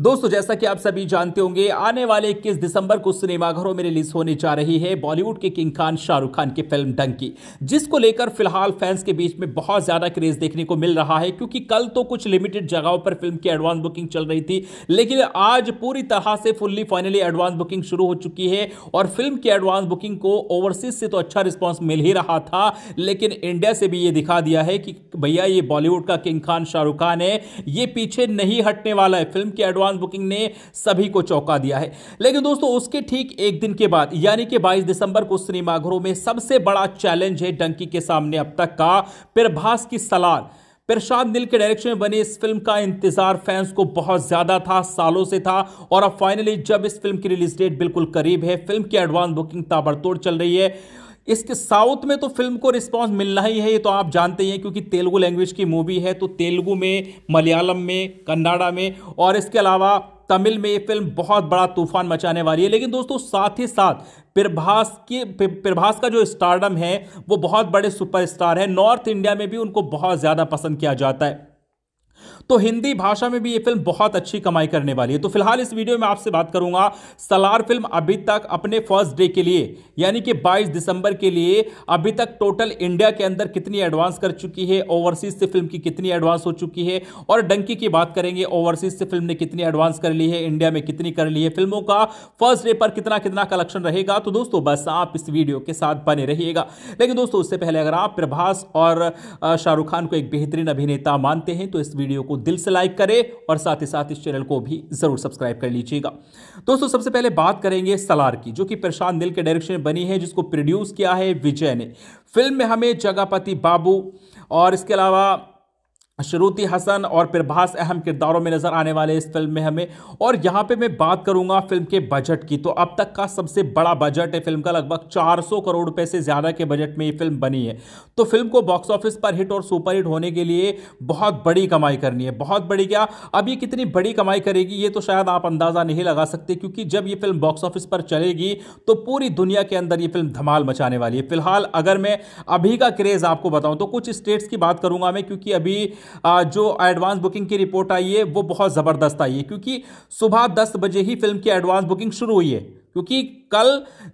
दोस्तों जैसा कि आप सभी जानते होंगे आने वाले 21 दिसंबर को सिनेमाघरों में रिलीज होने जा रही है बॉलीवुड के किंग खान शाहरुख खान की फिल्म डंकी जिसको लेकर फिलहाल फैंस के बीच में बहुत ज्यादा क्रेज देखने को मिल रहा है क्योंकि कल तो कुछ लिमिटेड जगहों पर फिल्म की एडवांस बुकिंग चल रही थी लेकिन आज पूरी तरह से फुल्ली फाइनली एडवांस बुकिंग शुरू हो चुकी है और फिल्म की एडवांस बुकिंग को ओवरसीज से तो अच्छा रिस्पॉन्स मिल ही रहा था लेकिन इंडिया से भी ये दिखा दिया है कि भैया ये बॉलीवुड का किंग खान शाहरुख खान है ये पीछे नहीं हटने वाला है फिल्म की एडवांस एडवांस बुकिंग ने सभी को चौंका दिया है लेकिन दोस्तों उसके ठीक एक दिन के बाद यानी कि 22 दिसंबर को सिनेमाघरों में सबसे बड़ा चैलेंज है डंकी के सामने अब तक का प्रभास की सलार प्रशांत नील के डायरेक्शन में बनी इस फिल्म का इंतजार फैंस को बहुत ज्यादा था सालों से था और अब फाइनली जब इस फिल्म की रिलीज डेट बिल्कुल करीब है फिल्म की एडवांस बुकिंग ताबड़तोड़ चल रही है इसके साउथ में तो फिल्म को रिस्पॉन्स मिलना ही है ये तो आप जानते ही हैं क्योंकि तेलुगु लैंग्वेज की मूवी है तो तेलुगु में मलयालम में कन्नाडा में और इसके अलावा तमिल में ये फिल्म बहुत बड़ा तूफान मचाने वाली है लेकिन दोस्तों साथ ही साथ प्रभास के प्रभास का जो स्टारडम है वो बहुत बड़े सुपरस्टार है नॉर्थ इंडिया में भी उनको बहुत ज़्यादा पसंद किया जाता है तो हिंदी भाषा में भी ये फिल्म बहुत अच्छी कमाई करने वाली है तो फिलहाल इस वीडियो में आपसे बात करूंगा सलार फिल्म अभी तक अपने फर्स्ट डे के लिए यानी कि 22 दिसंबर के लिए अभी तक टोटल इंडिया के अंदर कितनी एडवांस कर चुकी है ओवरसीज से फिल्म की कितनी एडवांस हो चुकी है और डंकी की बात करेंगे ओवरसीज से फिल्म ने कितनी एडवांस कर ली है इंडिया में कितनी कर ली है फिल्मों का फर्स्ट डे पर कितना कितना कलेक्शन रहेगा तो दोस्तों बस आप इस वीडियो के साथ बने रहिएगा लेकिन दोस्तों उससे पहले अगर आप प्रभास और शाहरुख खान को एक बेहतरीन अभिनेता मानते हैं तो इस वीडियो वीडियो को दिल से लाइक करें और साथ ही साथ इस चैनल को भी ज़रूर सब्सक्राइब कर लीजिएगा दोस्तों सबसे पहले बात करेंगे सलार की जो कि प्रशांत नील के डायरेक्शन में बनी है जिसको प्रोड्यूस किया है विजय ने फिल्म में हमें जगापति बाबू और इसके अलावा श्रुति हसन और प्रभास अहम किरदारों में नज़र आने वाले इस फिल्म में हमें और यहाँ पे मैं बात करूँगा फिल्म के बजट की तो अब तक का सबसे बड़ा बजट है फिल्म का लगभग 400 करोड़ रुपए से ज़्यादा के बजट में ये फिल्म बनी है तो फिल्म को बॉक्स ऑफिस पर हिट और सुपर हिट होने के लिए बहुत बड़ी कमाई करनी है बहुत बड़ी क्या अब ये कितनी बड़ी कमाई करेगी ये तो शायद आप अंदाज़ा नहीं लगा सकते क्योंकि जब ये फिल्म बॉक्स ऑफिस पर चलेगी तो पूरी दुनिया के अंदर ये फिल्म धमाल मचाने वाली है फिलहाल अगर मैं अभी का क्रेज़ आपको बताऊँ तो कुछ स्टेट्स की बात करूँगा मैं क्योंकि अभी जो एडवांस बुकिंग की रिपोर्ट आई है वो बहुत ज़बरदस्त आई है क्योंकि सुबह दस बजे ही फिल्म की एडवांस बुकिंग शुरू हुई है क्योंकि कल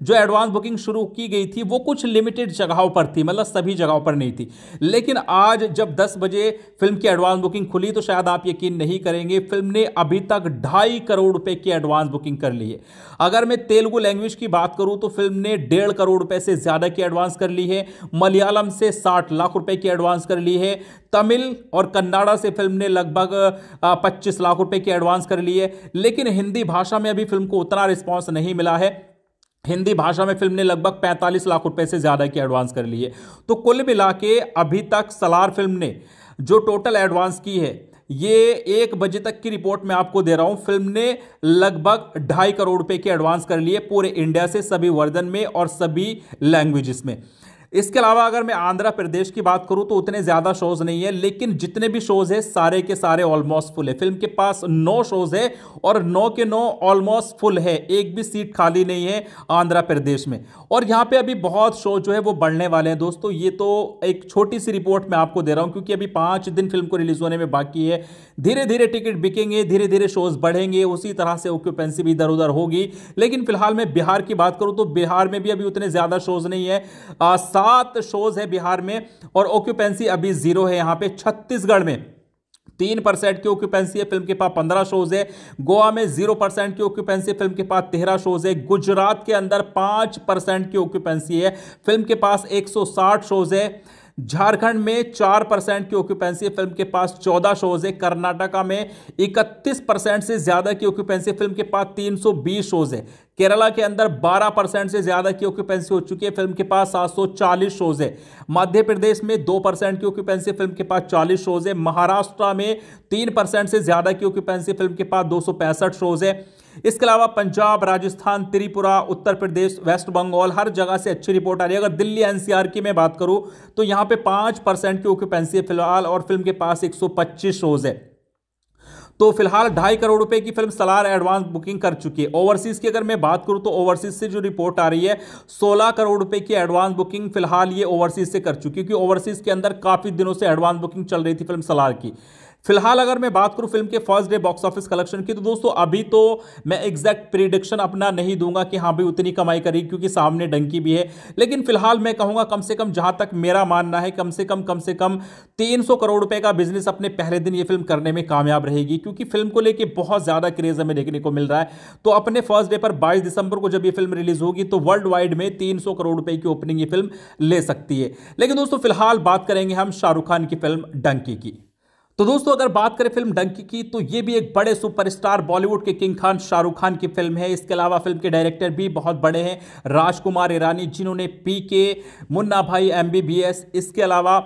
जो एडवांस बुकिंग शुरू की गई थी वो कुछ लिमिटेड जगहों पर थी मतलब सभी जगहों पर नहीं थी लेकिन आज जब 10 बजे फिल्म की एडवांस बुकिंग खुली तो शायद आप यकीन नहीं करेंगे फिल्म ने अभी तक ढाई करोड़ रुपए की एडवांस बुकिंग कर ली है अगर मैं तेलुगु लैंग्वेज की बात करूं तो फिल्म ने डेढ़ करोड़ रुपए से ज़्यादा की एडवांस कर ली है मलयालम से साठ लाख रुपए की एडवांस कर ली है तमिल और कन्नाडा से फिल्म ने लगभग पच्चीस लाख रुपए की एडवांस कर ली है लेकिन हिंदी भाषा में अभी फिल्म को उतना रिस्पॉन्स नहीं मिला मिला है हिंदी भाषा में फिल्म ने लगभग 45 लाख रुपए से ज़्यादा की एडवांस कर ली है तो कुल मिला के अभी तक सलार फिल्म ने जो टोटल एडवांस की है ये एक बजे तक की रिपोर्ट मैं आपको दे रहा हूं फिल्म ने लगभग ढाई करोड़ रुपए की एडवांस कर है पूरे इंडिया से सभी वर्जन में और सभी लैंग्वेजेस में इसके अलावा अगर मैं आंध्र प्रदेश की बात करूं तो उतने ज़्यादा शोज़ नहीं है लेकिन जितने भी शोज़ है सारे के सारे ऑलमोस्ट फुल है फिल्म के पास नौ शोज़ है और नौ के नौ ऑलमोस्ट फुल है एक भी सीट खाली नहीं है आंध्र प्रदेश में और यहां पर अभी बहुत शो जो है वो बढ़ने वाले हैं दोस्तों ये तो एक छोटी सी रिपोर्ट मैं आपको दे रहा हूं क्योंकि अभी पांच दिन फिल्म को रिलीज़ होने में बाकी है धीरे धीरे टिकट बिकेंगे धीरे धीरे शोज़ बढ़ेंगे उसी तरह से ऑक्यूपेंसी भी इधर उधर होगी लेकिन फिलहाल मैं बिहार की बात करूँ तो बिहार में भी अभी उतने ज़्यादा शोज़ नहीं है सात शोज है बिहार में और ऑक्यूपेंसी अभी जीरो है यहां पे छत्तीसगढ़ में तीन परसेंट की ऑक्यूपेंसी है फिल्म के पास पंद्रह शोज है गोवा में जीरो परसेंट की ऑक्यूपेंसी फिल्म के पास तेरह शोज है गुजरात के अंदर पांच परसेंट की ऑक्यूपेंसी है फिल्म के पास एक सौ साठ शोज है झारखंड में चार परसेंट की ऑक्यूपेंसी फिल्म के पास चौदह शोज है कर्नाटका में इकतीस परसेंट से ज़्यादा की ऑक्यूपेंसी फिल्म के पास तीन सौ बीस शोज है केरला के अंदर 12 परसेंट से ज़्यादा की ऑक्यूपेंसी हो चुकी है फिल्म के पास 740 शोज़ है मध्य प्रदेश में 2 परसेंट की ऑक्यूपेंसी फिल्म के पास 40 शोज़ है महाराष्ट्र में 3 परसेंट से ज़्यादा की ऑक्यूपेंसी फिल्म के पास दो शोज़ है इसके अलावा पंजाब राजस्थान त्रिपुरा उत्तर प्रदेश वेस्ट बंगाल हर जगह से अच्छी रिपोर्ट आ रही है अगर दिल्ली एनसीआर की मैं बात करूं तो यहां पे पांच परसेंट की ऑक्यूपेंसी है फिलहाल और फिल्म के पास 125 शोज़ है तो फिलहाल ढाई करोड़ रुपए की फिल्म सलार एडवांस बुकिंग कर चुकी है ओवरसीज की अगर मैं बात करूं तो ओवरसीज से जो रिपोर्ट आ रही है सोलह करोड़ रुपए की एडवांस बुकिंग फिलहाल ये ओवरसीज से कर चुकी क्योंकि ओवरसीज के अंदर काफी दिनों से एडवांस बुकिंग चल रही थी फिल्म सलार की फिलहाल अगर मैं बात करूं फिल्म के first day box office collection की तो दोस्तों अभी तो मैं एग्जैक्ट प्रिडिक्शन अपना नहीं दूंगा कि हाँ भाई उतनी कमाई करेगी क्योंकि सामने डंकी भी है लेकिन फिलहाल मैं कहूँगा कम से कम जहां तक मेरा मानना है कम से कम कम से कम तीन करोड़ रुपए का बिजनेस अपने पहले दिन ये फिल्म करने में कामयाब रहेगी क्योंकि फिल्म को लेकर बहुत ज़्यादा क्रेज हमें देखने को मिल रहा है तो अपने फर्स्ट डे पर बाईस दिसंबर को जब ये फिल्म रिलीज होगी तो वर्ल्ड वाइड में तीन करोड़ रुपए की ओपनिंग ये फिल्म ले सकती है लेकिन दोस्तों फिलहाल बात करेंगे हम शाहरुख खान की फिल्म डंकी की तो दोस्तों अगर बात करें फिल्म डंकी की तो ये भी एक बड़े सुपरस्टार बॉलीवुड के किंग खान शाहरुख खान की फिल्म है इसके अलावा फिल्म के डायरेक्टर भी बहुत बड़े हैं राजकुमार ईरानी जिन्होंने पी के मुन्ना भाई एस इसके अलावा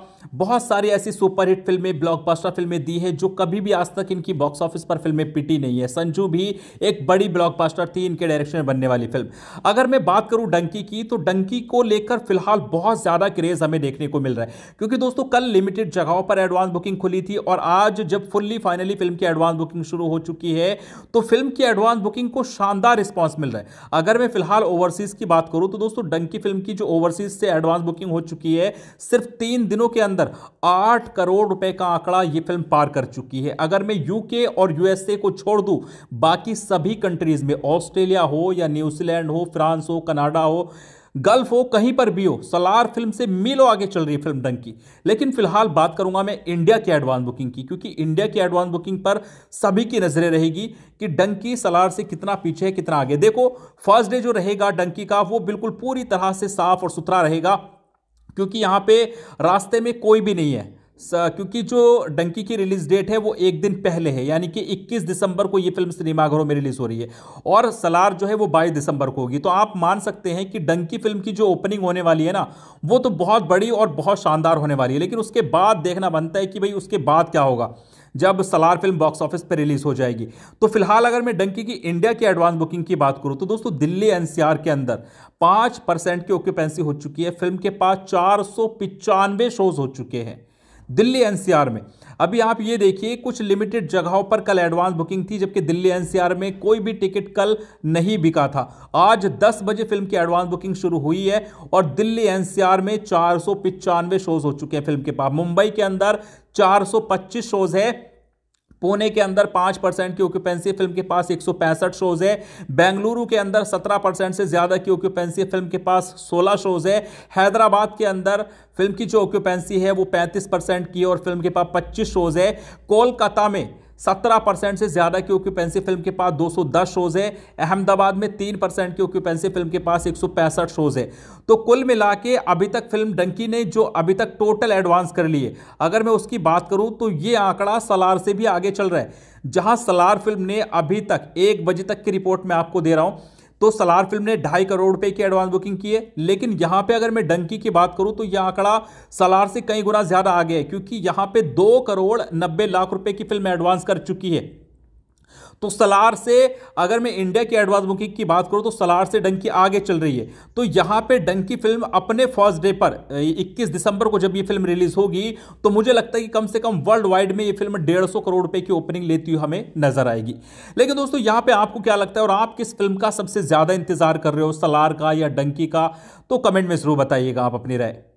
बहुत सारी ऐसी सुपरहिट फिल्में ब्लॉकबस्टर फिल्में दी हैं जो कभी भी आज तक इनकी बॉक्स ऑफिस पर फिल्में पिटी नहीं है संजू भी एक बड़ी ब्लॉकबस्टर थी इनके डायरेक्शन में बनने वाली फिल्म अगर मैं बात करूँ डंकी की तो डंकी को लेकर फिलहाल बहुत ज़्यादा क्रेज़ हमें देखने को मिल रहा है क्योंकि दोस्तों कल लिमिटेड जगहों पर एडवांस बुकिंग खुली थी और आज जब फुल्ली फाइनली फिल्म की एडवांस बुकिंग शुरू हो चुकी है तो फिल्म की एडवांस बुकिंग को शानदार रिस्पॉन्स मिल रहा है अगर मैं फिलहाल ओवरसीज की बात करूं तो दोस्तों डंकी फिल्म की जो ओवरसीज से एडवांस बुकिंग हो चुकी है सिर्फ तीन दिनों के अंदर आठ करोड़ रुपए का आंकड़ा यह फिल्म पार कर चुकी है अगर मैं यूके और यूएसए को छोड़ दू बाकी सभी कंट्रीज में ऑस्ट्रेलिया हो या न्यूजीलैंड हो फ्रांस हो कनाडा हो गल्फ हो कहीं पर भी हो सलार फिल्म से मिलो आगे चल रही है फिल्म डंकी लेकिन फिलहाल बात करूंगा मैं इंडिया की एडवांस बुकिंग की क्योंकि इंडिया की एडवांस बुकिंग पर सभी की नजरें रहेगी कि डंकी सलार से कितना पीछे है कितना आगे देखो फर्स्ट डे जो रहेगा डंकी का वो बिल्कुल पूरी तरह से साफ और सुथरा रहेगा क्योंकि यहां पे रास्ते में कोई भी नहीं है क्योंकि जो डंकी की रिलीज डेट है वो एक दिन पहले है यानी कि 21 दिसंबर को ये फिल्म सिनेमाघरों में रिलीज हो रही है और सलार जो है वो 22 दिसंबर को होगी तो आप मान सकते हैं कि डंकी फिल्म की जो ओपनिंग होने वाली है ना वो तो बहुत बड़ी और बहुत शानदार होने वाली है लेकिन उसके बाद देखना बनता है कि भाई उसके बाद क्या होगा जब सलार फिल्म बॉक्स ऑफिस पर रिलीज हो जाएगी तो फिलहाल अगर मैं डंकी की इंडिया की एडवांस बुकिंग की बात करूं तो दोस्तों दिल्ली एनसीआर के अंदर पांच परसेंट की ऑक्यूपेंसी हो चुकी है फिल्म के पास चार सौ पिचानवे शोज हो चुके हैं दिल्ली एनसीआर में अभी आप ये देखिए कुछ लिमिटेड जगहों पर कल एडवांस बुकिंग थी जबकि दिल्ली एनसीआर में कोई भी टिकट कल नहीं बिका था आज 10 बजे फिल्म की एडवांस बुकिंग शुरू हुई है और दिल्ली एनसीआर में चार शोज हो चुके हैं फिल्म के पास मुंबई के अंदर 425 शोज है पुणे के अंदर पाँच परसेंट की ऑक्यूपेंसी फिल्म के पास एक शोज है बेंगलुरु के अंदर सत्रह परसेंट से ज़्यादा की ऑक्यूपेंसी फिल्म के पास सोलह शोज है हैदराबाद के अंदर फिल्म की जो ऑक्यूपेंसी है वो पैंतीस परसेंट की और फिल्म के पास पच्चीस शोज है कोलकाता में सत्रह परसेंट से ज़्यादा की ऑक्यूपेंसी फिल्म के पास 210 शोज़ है अहमदाबाद में तीन परसेंट की ऑक्यूपेंसी फिल्म के पास एक शोज़ है तो कुल मिला के अभी तक फिल्म डंकी ने जो अभी तक टोटल एडवांस कर लिए अगर मैं उसकी बात करूं तो ये आंकड़ा सलार से भी आगे चल रहा है जहां सलार फिल्म ने अभी तक एक बजे तक की रिपोर्ट मैं आपको दे रहा हूं तो सलार फिल्म ने ढाई करोड़ रुपए की एडवांस बुकिंग की है लेकिन यहां पे अगर मैं डंकी की बात करूं तो यह आंकड़ा सलार से कई गुना ज्यादा आ गया है क्योंकि यहां पे दो करोड़ नब्बे लाख रुपए की फिल्म एडवांस कर चुकी है तो सलार से अगर मैं इंडिया की एडवांस बुकिंग की बात करूँ तो सलार से डंकी आगे चल रही है तो यहाँ पे डंकी फिल्म अपने फर्स्ट डे पर 21 दिसंबर को जब ये फिल्म रिलीज होगी तो मुझे लगता है कि कम से कम वर्ल्ड वाइड में ये फिल्म डेढ़ करोड़ रुपए की ओपनिंग लेती हुई हमें नजर आएगी लेकिन दोस्तों यहाँ पर आपको क्या लगता है और आप किस फिल्म का सबसे ज़्यादा इंतजार कर रहे हो सलार का या डंकी का तो कमेंट में ज़रूर बताइएगा आप अपनी राय